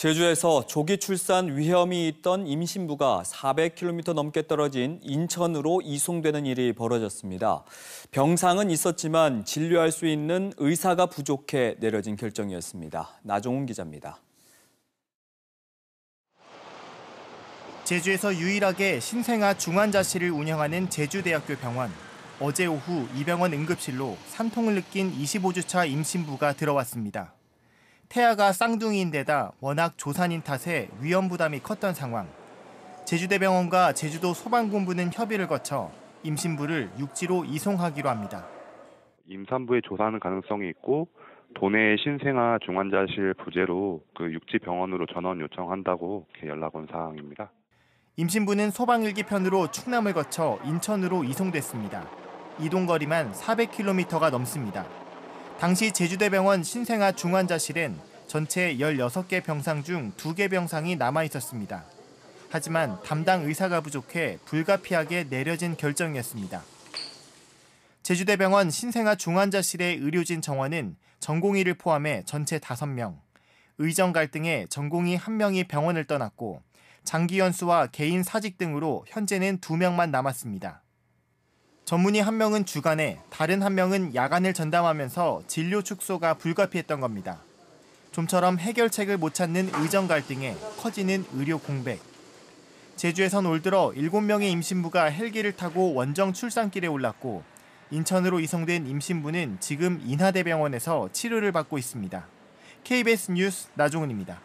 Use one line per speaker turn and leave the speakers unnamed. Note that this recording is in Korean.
제주에서 조기 출산 위험이 있던 임신부가 400km 넘게 떨어진 인천으로 이송되는 일이 벌어졌습니다. 병상은 있었지만 진료할 수 있는 의사가 부족해 내려진 결정이었습니다. 나종훈 기자입니다. 제주에서 유일하게
신생아 중환자실을 운영하는 제주대학교 병원. 어제 오후 이 병원 응급실로 산통을 느낀 25주차 임신부가 들어왔습니다. 태아가 쌍둥이인데다 워낙 조산인 탓에 위험 부담이 컸던 상황. 제주대병원과 제주도 소방본부는 협의를 거쳐 임신부를 육지로 이송하기로 합니다.
임산부의 조산 가능성이 있고 도내 의 신생아 중환자실 부재로 그 육지 병원으로 전원 요청한다고 연락 온사항입니다
임신부는 소방일기편으로 충남을 거쳐 인천으로 이송됐습니다. 이동 거리만 400km가 넘습니다. 당시 제주대병원 신생아 중환자실엔 전체 16개 병상 중 2개 병상이 남아 있었습니다. 하지만 담당 의사가 부족해 불가피하게 내려진 결정이었습니다. 제주대병원 신생아 중환자실의 의료진 정원은 전공의를 포함해 전체 5명, 의정 갈등에 전공의 1명이 병원을 떠났고 장기 연수와 개인 사직 등으로 현재는 2명만 남았습니다. 전문의 한 명은 주간에 다른 한 명은 야간을 전담하면서 진료 축소가 불가피했던 겁니다. 좀처럼 해결책을 못 찾는 의정 갈등에 커지는 의료 공백. 제주에선 올 들어 7명의 임신부가 헬기를 타고 원정 출산길에 올랐고 인천으로 이송된 임신부는 지금 인하대병원에서 치료를 받고 있습니다. KBS 뉴스 나종훈입니다.